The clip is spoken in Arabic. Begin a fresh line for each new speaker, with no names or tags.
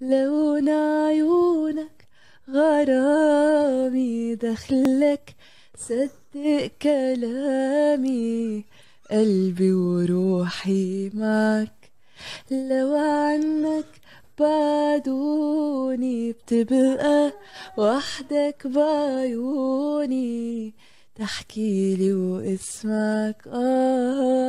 لون عيونك غرامي دخلك صدق كلامي قلبي وروحي معك لو عنك بعدوني بتبقى وحدك بعيوني تحكيلي واسمعك آه